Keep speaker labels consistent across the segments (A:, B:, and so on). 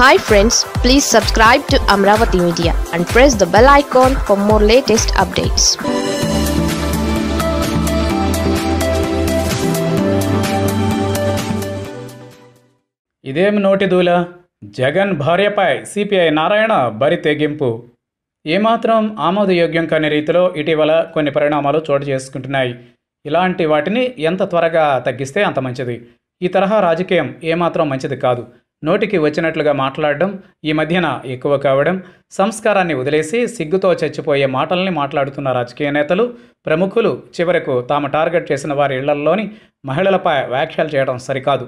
A: hi friends please subscribe to Amaravati media and press the bell icon for more latest updates ఇదేం నోటి దూల జగన్ భార్యపై CPI Narayana బరి తెగింపు ఏమాత్రం ఆమోదయోగ్యం కాని రీతిలో ఇటీవల కొన్ని పరిణామాలు చోటు చేసుకుంటున్నాయి ఇలాంటి వాటిని ఎంత త్వరగా తగ్గిస్తే అంత మంచిది ఈ తరహా రాజకీయం ఏమాత్రం మంచిది కాదు నోటికి వచ్చినట్లుగా మాట్లాడడం ఈ మధ్యన ఎక్కువ కావడం సంస్కారాన్ని వదిలేసి సిగ్గుతో చచ్చిపోయే మాటల్ని మాట్లాడుతున్న రాజకీయ నేతలు ప్రముఖులు చివరకు తాము టార్గెట్ చేసిన వారి ఇళ్లల్లోని మహిళలపై వ్యాఖ్యలు చేయడం సరికాదు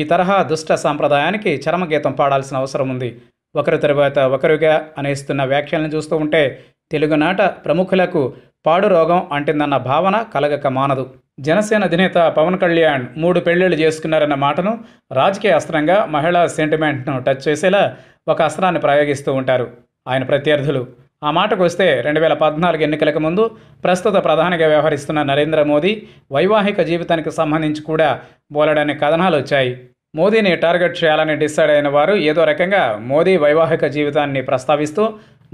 A: ఈ తరహా దుష్ట సాంప్రదాయానికి చరమగీతం పాడాల్సిన అవసరం ఉంది ఒకరి తరువాత ఒకరుగా అనేస్తున్న వ్యాఖ్యలను చూస్తూ ఉంటే తెలుగునాట ప్రముఖులకు పాడు రోగం అంటిందన్న భావన కలగక మానదు జనసేన అధినేత పవన్ కళ్యాణ్ మూడు పెళ్లిళ్ళు చేసుకున్నారన్న మాటను రాజకీయ అస్త్రంగా మహిళా సెంటిమెంట్ను టచ్ చేసేలా ఒక అస్త్రాన్ని ప్రయోగిస్తూ ఉంటారు ఆయన ప్రత్యర్థులు ఆ మాటకు వస్తే రెండు వేల పద్నాలుగు ఎన్నికలకు ముందు ప్రస్తుత ప్రధానిగా వ్యవహరిస్తున్న నరేంద్ర మోదీ వైవాహిక జీవితానికి సంబంధించి కూడా బోలెడని కథనాలు వచ్చాయి మోదీని టార్గెట్ చేయాలని డిసైడ్ అయిన వారు ఏదో రకంగా మోదీ వైవాహిక జీవితాన్ని ప్రస్తావిస్తూ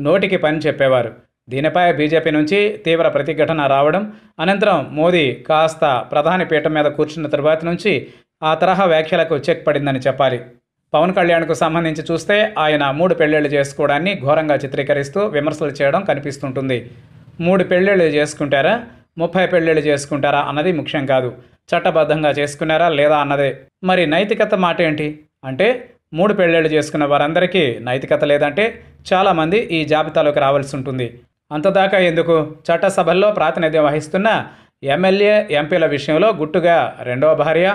A: నోటికి పని చెప్పేవారు దీనిపై బీజేపీ నుంచి తీవ్ర ప్రతిఘటన రావడం అనంతరం మోదీ కాస్త ప్రధాని పీఠం మీద కూర్చున్న తరువాత నుంచి ఆ తరహా వ్యాఖ్యలకు చెక్ పడిందని చెప్పాలి పవన్ కళ్యాణ్కు సంబంధించి చూస్తే ఆయన మూడు పెళ్లిళ్ళు చేసుకోవడాన్ని ఘోరంగా చిత్రీకరిస్తూ విమర్శలు చేయడం కనిపిస్తుంటుంది మూడు పెళ్లిళ్ళు చేసుకుంటారా ముప్పై పెళ్లిళ్ళు చేసుకుంటారా అన్నది ముఖ్యం కాదు చట్టబద్ధంగా చేసుకున్నారా లేదా అన్నదే మరి నైతికత మాట ఏంటి అంటే మూడు పెళ్ళిళ్ళు చేసుకున్న వారందరికీ నైతికత లేదంటే చాలామంది ఈ జాబితాలోకి రావాల్సి ఉంటుంది అంతదాకా ఎందుకు చట్టసభల్లో ప్రాతినిధ్యం వహిస్తున్న ఎమ్మెల్యే ఎంపీల విషయంలో గుట్టుగా రెండవ భార్య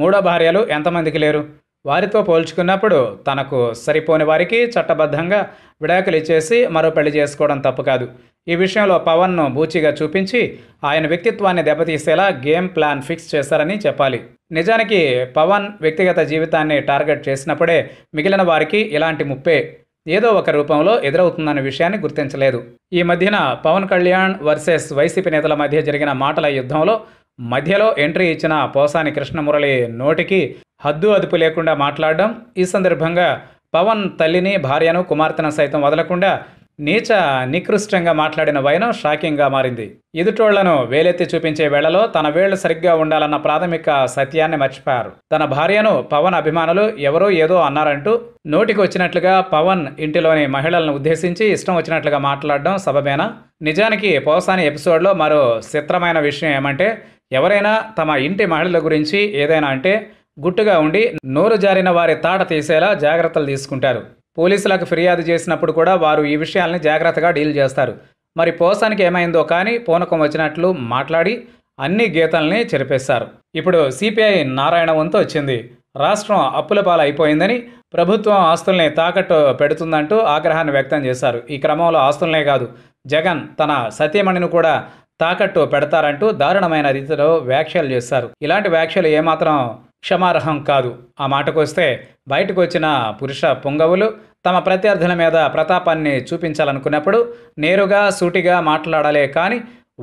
A: మూడో భార్యలు ఎంతమందికి లేరు వారితో పోల్చుకున్నప్పుడు తనకు సరిపోని వారికి చట్టబద్ధంగా విడాకులు ఇచ్చేసి మరో పెళ్లి చేసుకోవడం తప్పు కాదు ఈ విషయంలో పవన్ను బూచిగా చూపించి ఆయన వ్యక్తిత్వాన్ని దెబ్బతీసేలా గేమ్ ప్లాన్ ఫిక్స్ చేశారని చెప్పాలి నిజానికి పవన్ వ్యక్తిగత జీవితాన్ని టార్గెట్ చేసినప్పుడే మిగిలిన వారికి ఇలాంటి ముప్పే ఏదో ఒక రూపంలో ఎదురవుతుందన్న విషయాన్ని గుర్తించలేదు ఈ మధ్యన పవన్ కళ్యాణ్ వర్సెస్ వైసీపీ నేతల మధ్య జరిగిన మాటల యుద్ధంలో మధ్యలో ఎంట్రీ ఇచ్చిన పోసాని కృష్ణమురళి నోటికి హద్దు అదుపు లేకుండా మాట్లాడడం ఈ సందర్భంగా పవన్ తల్లిని భార్యను కుమార్తెను సైతం వదలకుండా నీచ నికృష్టంగా మాట్లాడిన వైనం షాకింగ్గా మారింది ఎదుటోళ్లను వేలెత్తి చూపించే వేళలో తన వేళ్లు సరిగ్గా ఉండాలన్న ప్రాథమిక సత్యాన్ని మర్చిపోయారు తన భార్యను పవన్ అభిమానులు ఎవరో ఏదో అన్నారంటూ నోటికి వచ్చినట్లుగా పవన్ ఇంటిలోని మహిళలను ఉద్దేశించి ఇష్టం వచ్చినట్లుగా మాట్లాడడం సబమేనా నిజానికి పోసాని ఎపిసోడ్లో మరో చిత్రమైన విషయం ఏమంటే ఎవరైనా తమ ఇంటి మహిళల గురించి ఏదైనా అంటే గుట్టుగా ఉండి నోరు జారిన వారి తాట తీసేలా జాగ్రత్తలు తీసుకుంటారు పోలీసులకు ఫిర్యాదు చేసినప్పుడు కూడా వారు ఈ విషయాల్ని జాగ్రత్తగా డీల్ చేస్తారు మరి పోసానికి ఏమైందో కానీ పూనకం వచ్చినట్లు మాట్లాడి అన్ని గీతల్ని చెరిపేశారు ఇప్పుడు సిపిఐ నారాయణ వంతు వచ్చింది రాష్ట్రం అప్పుల పాలైపోయిందని ప్రభుత్వం ఆస్తుల్ని తాకట్టు పెడుతుందంటూ ఆగ్రహాన్ని వ్యక్తం చేశారు ఈ క్రమంలో ఆస్తులనే కాదు జగన్ తన సతీమణిని కూడా తాకట్టు పెడతారంటూ దారుణమైన రీతిలో వ్యాఖ్యలు చేశారు ఇలాంటి వ్యాఖ్యలు ఏమాత్రం క్షమార్హం కాదు ఆ మాటకొస్తే బయటకు వచ్చిన పురుష పుంగవులు తమ ప్రత్యర్థుల మీద ప్రతాపాన్ని చూపించాలనుకున్నప్పుడు నేరుగా సూటిగా మాట్లాడాలే కానీ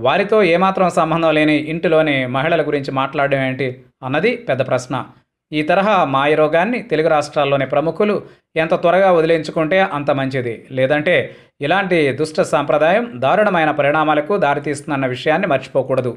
A: వారితో ఏమాత్రం సంబంధం లేని ఇంటిలోని మహిళల గురించి మాట్లాడడం ఏంటి అన్నది పెద్ద ప్రశ్న ఈ తరహా మాయరోగాన్ని తెలుగు రాష్ట్రాల్లోని ప్రముఖులు ఎంత త్వరగా వదిలించుకుంటే అంత మంచిది లేదంటే ఇలాంటి దుష్ట సాంప్రదాయం దారుణమైన పరిణామాలకు దారితీస్తుందన్న విషయాన్ని మర్చిపోకూడదు